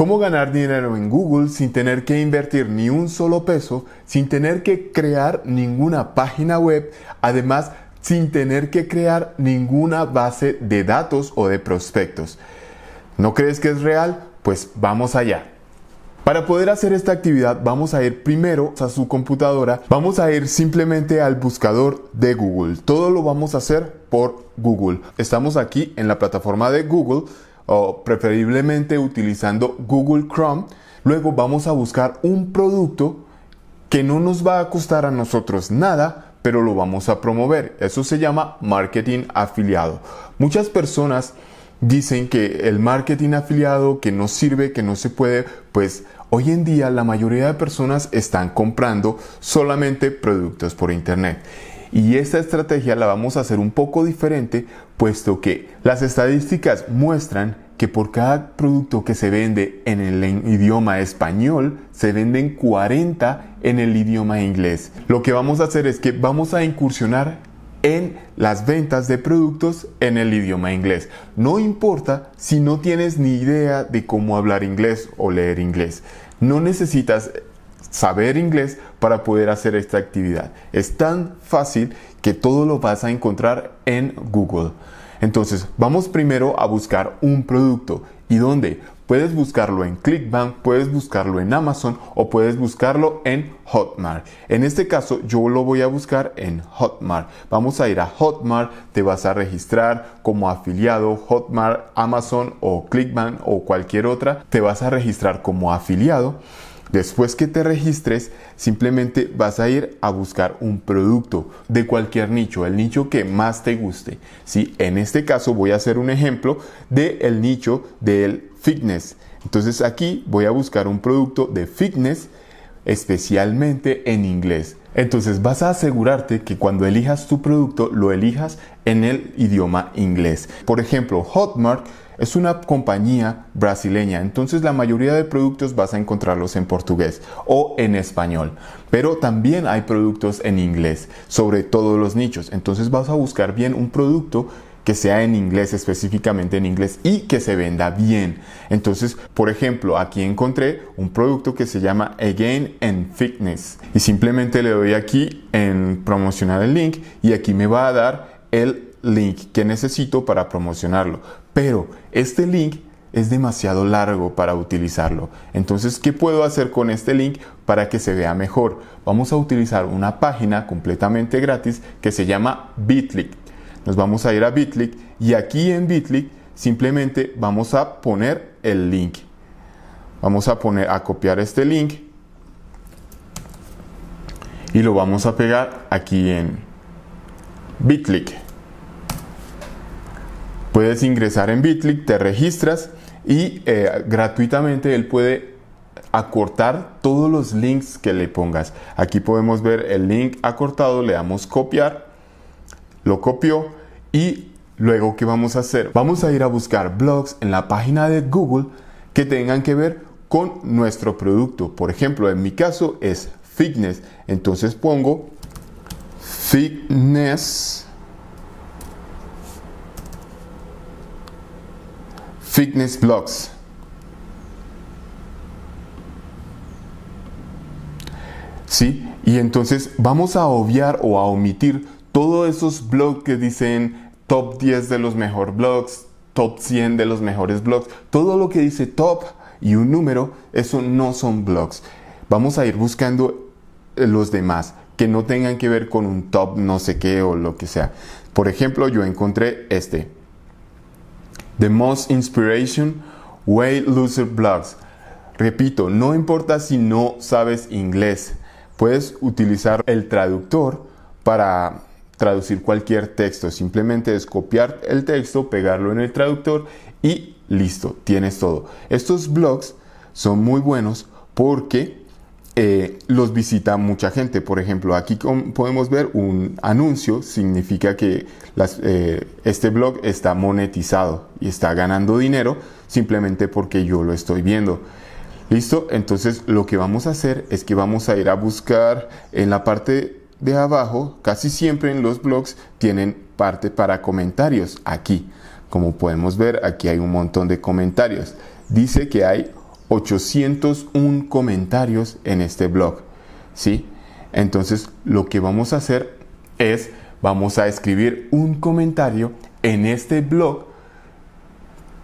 ¿Cómo ganar dinero en Google sin tener que invertir ni un solo peso, sin tener que crear ninguna página web, además sin tener que crear ninguna base de datos o de prospectos? ¿No crees que es real? Pues vamos allá. Para poder hacer esta actividad vamos a ir primero a su computadora, vamos a ir simplemente al buscador de Google. Todo lo vamos a hacer por Google. Estamos aquí en la plataforma de Google o preferiblemente utilizando Google Chrome, luego vamos a buscar un producto que no nos va a costar a nosotros nada, pero lo vamos a promover. Eso se llama marketing afiliado. Muchas personas dicen que el marketing afiliado que no sirve, que no se puede, pues hoy en día la mayoría de personas están comprando solamente productos por internet. Y esta estrategia la vamos a hacer un poco diferente, puesto que las estadísticas muestran que por cada producto que se vende en el idioma español, se venden 40 en el idioma inglés. Lo que vamos a hacer es que vamos a incursionar en las ventas de productos en el idioma inglés. No importa si no tienes ni idea de cómo hablar inglés o leer inglés. No necesitas saber inglés para poder hacer esta actividad. Es tan fácil que todo lo vas a encontrar en Google. Entonces, vamos primero a buscar un producto. ¿Y dónde? Puedes buscarlo en Clickbank, puedes buscarlo en Amazon o puedes buscarlo en Hotmart. En este caso yo lo voy a buscar en Hotmart. Vamos a ir a Hotmart, te vas a registrar como afiliado Hotmart, Amazon o Clickbank o cualquier otra. Te vas a registrar como afiliado Después que te registres, simplemente vas a ir a buscar un producto de cualquier nicho, el nicho que más te guste. si En este caso voy a hacer un ejemplo del el nicho del fitness. Entonces aquí voy a buscar un producto de fitness especialmente en inglés. Entonces vas a asegurarte que cuando elijas tu producto lo elijas en el idioma inglés. Por ejemplo, Hotmart es una compañía brasileña, entonces la mayoría de productos vas a encontrarlos en portugués o en español, pero también hay productos en inglés, sobre todos los nichos, entonces vas a buscar bien un producto que sea en inglés, específicamente en inglés, y que se venda bien. Entonces, por ejemplo, aquí encontré un producto que se llama Again and Fitness. Y simplemente le doy aquí en promocionar el link y aquí me va a dar el link que necesito para promocionarlo. Pero este link es demasiado largo para utilizarlo. Entonces, ¿qué puedo hacer con este link para que se vea mejor? Vamos a utilizar una página completamente gratis que se llama Bitly. Nos vamos a ir a Bitly y aquí en Bitly simplemente vamos a poner el link. Vamos a poner a copiar este link y lo vamos a pegar aquí en Bitly. Puedes ingresar en Bitly, te registras y eh, gratuitamente él puede acortar todos los links que le pongas. Aquí podemos ver el link acortado, le damos copiar lo copió y luego ¿qué vamos a hacer? Vamos a ir a buscar blogs en la página de Google que tengan que ver con nuestro producto. Por ejemplo, en mi caso es fitness. Entonces pongo fitness fitness blogs. ¿Sí? Y entonces vamos a obviar o a omitir todos esos blogs que dicen top 10 de los mejores blogs, top 100 de los mejores blogs, todo lo que dice top y un número, eso no son blogs. Vamos a ir buscando eh, los demás que no tengan que ver con un top no sé qué o lo que sea. Por ejemplo, yo encontré este. The Most Inspiration Way Loser Blogs. Repito, no importa si no sabes inglés, puedes utilizar el traductor para traducir cualquier texto, simplemente es copiar el texto, pegarlo en el traductor y listo, tienes todo. Estos blogs son muy buenos porque eh, los visita mucha gente. Por ejemplo, aquí podemos ver un anuncio, significa que eh, este blog está monetizado y está ganando dinero simplemente porque yo lo estoy viendo. Listo, entonces lo que vamos a hacer es que vamos a ir a buscar en la parte de abajo, casi siempre en los blogs, tienen parte para comentarios. Aquí, como podemos ver, aquí hay un montón de comentarios. Dice que hay 801 comentarios en este blog. ¿Sí? Entonces, lo que vamos a hacer es, vamos a escribir un comentario en este blog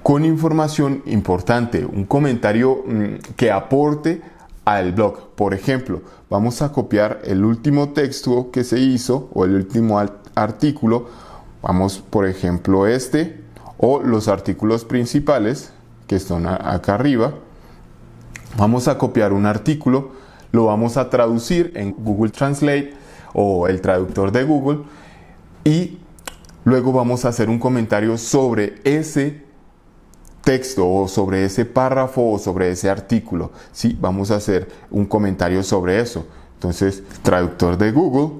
con información importante, un comentario mm, que aporte al blog. Por ejemplo, vamos a copiar el último texto que se hizo o el último artículo. Vamos, por ejemplo, este o los artículos principales que están acá arriba. Vamos a copiar un artículo, lo vamos a traducir en Google Translate o el traductor de Google y luego vamos a hacer un comentario sobre ese texto o sobre ese párrafo o sobre ese artículo. Sí, vamos a hacer un comentario sobre eso. Entonces, traductor de Google.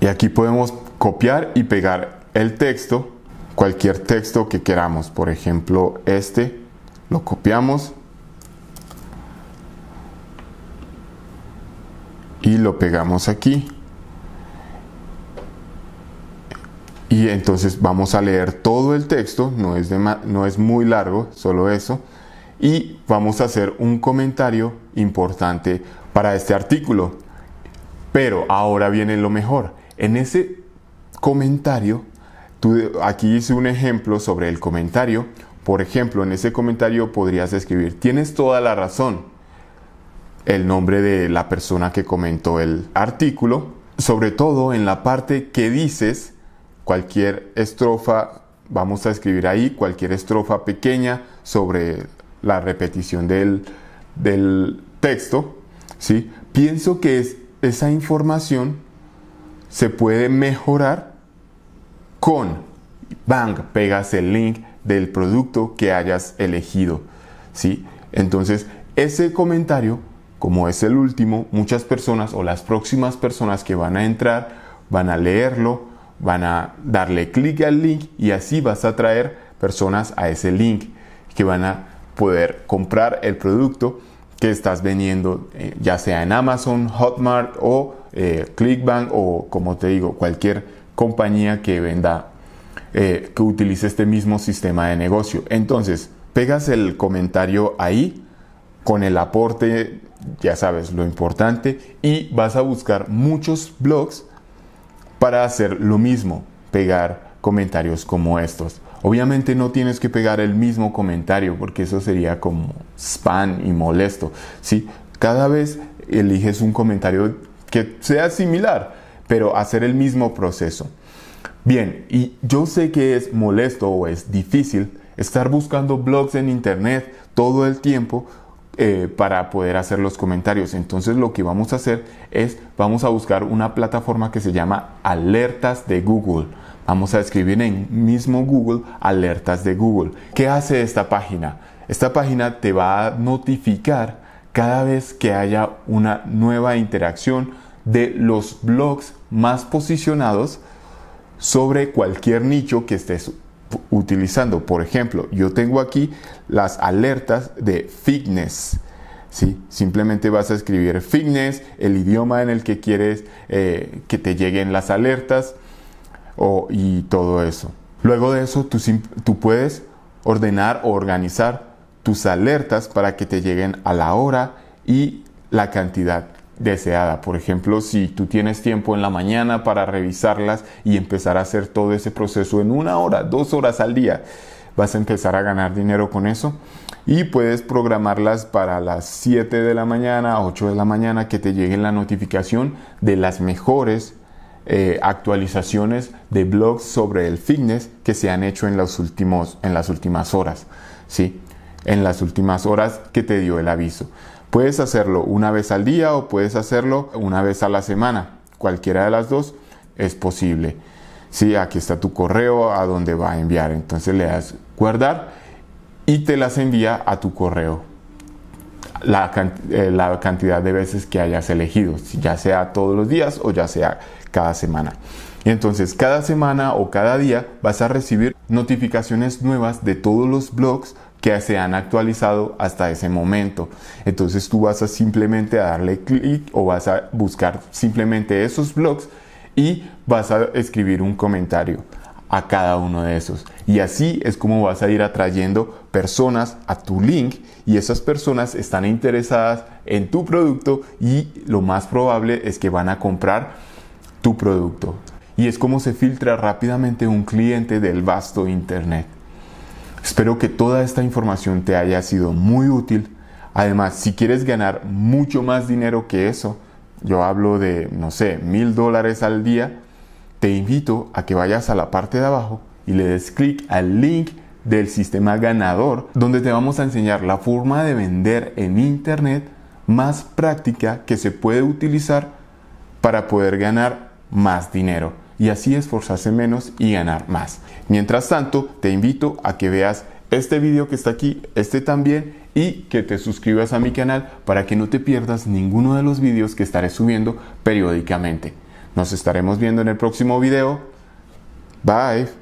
Y aquí podemos copiar y pegar el texto, cualquier texto que queramos. Por ejemplo, este lo copiamos y lo pegamos aquí. Y entonces vamos a leer todo el texto, no es, no es muy largo, solo eso, y vamos a hacer un comentario importante para este artículo. Pero ahora viene lo mejor. En ese comentario, aquí hice un ejemplo sobre el comentario. Por ejemplo, en ese comentario podrías escribir, tienes toda la razón, el nombre de la persona que comentó el artículo, sobre todo en la parte que dices cualquier estrofa, vamos a escribir ahí cualquier estrofa pequeña sobre la repetición del, texto, ¿sí? Pienso que esa información se puede mejorar con, bang, pegas el link del producto que hayas elegido, ¿sí? Entonces, ese comentario, como es el último, muchas personas o las próximas personas que van a entrar van a leerlo, van a darle clic al link y así vas a traer personas a ese link que van a poder comprar el producto que estás vendiendo, eh, ya sea en Amazon, Hotmart o eh, Clickbank o como te digo, cualquier compañía que venda, eh, que utilice este mismo sistema de negocio. Entonces, pegas el comentario ahí con el aporte, ya sabes, lo importante, y vas a buscar muchos blogs para hacer lo mismo, pegar comentarios como estos. Obviamente no tienes que pegar el mismo comentario porque eso sería como spam y molesto. ¿sí? Cada vez eliges un comentario que sea similar, pero hacer el mismo proceso. Bien, y yo sé que es molesto o es difícil estar buscando blogs en internet todo el tiempo eh, para poder hacer los comentarios. Entonces lo que vamos a hacer es, vamos a buscar una plataforma que se llama Alertas de Google. Vamos a escribir en mismo Google Alertas de Google. ¿Qué hace esta página? Esta página te va a notificar cada vez que haya una nueva interacción de los blogs más posicionados sobre cualquier nicho que estés utilizando. Por ejemplo, yo tengo aquí las alertas de fitness. si Simplemente vas a escribir fitness, el idioma en el que quieres eh, que te lleguen las alertas o, y todo eso. Luego de eso, tú puedes ordenar o organizar tus alertas para que te lleguen a la hora y la cantidad deseada. Por ejemplo, si tú tienes tiempo en la mañana para revisarlas y empezar a hacer todo ese proceso en una hora, dos horas al día, vas a empezar a ganar dinero con eso. Y puedes programarlas para las 7 de la mañana, 8 de la mañana, que te llegue la notificación de las mejores eh, actualizaciones de blogs sobre el fitness que se han hecho en, últimos, en las últimas horas. ¿sí? En las últimas horas que te dio el aviso. Puedes hacerlo una vez al día o puedes hacerlo una vez a la semana. Cualquiera de las dos es posible. Sí, aquí está tu correo a donde va a enviar. Entonces le das guardar y te las envía a tu correo. La, eh, la, cantidad de veces que hayas elegido, ya sea todos los días o ya sea cada semana. Y entonces cada semana o cada día vas a recibir notificaciones nuevas de todos los blogs que se han actualizado hasta ese momento. Entonces tú vas a simplemente a darle clic o vas a buscar simplemente esos blogs y vas a escribir un comentario a cada uno de esos. Y así es como vas a ir atrayendo personas a tu link y esas personas están interesadas en tu producto y lo más probable es que van a comprar tu producto. Y es como se filtra rápidamente un cliente del vasto Internet. Espero que toda esta información te haya sido muy útil. Además, si quieres ganar mucho más dinero que eso, yo hablo de, no sé, mil dólares al día, te invito a que vayas a la parte de abajo y le des clic al link del sistema ganador, donde te vamos a enseñar la forma de vender en Internet más práctica que se puede utilizar para poder ganar más dinero y así esforzarse menos y ganar más. Mientras tanto, te invito a que veas este video que está aquí, este también y que te suscribas a mi canal para que no te pierdas ninguno de los videos que estaré subiendo periódicamente. Nos estaremos viendo en el próximo video. Bye.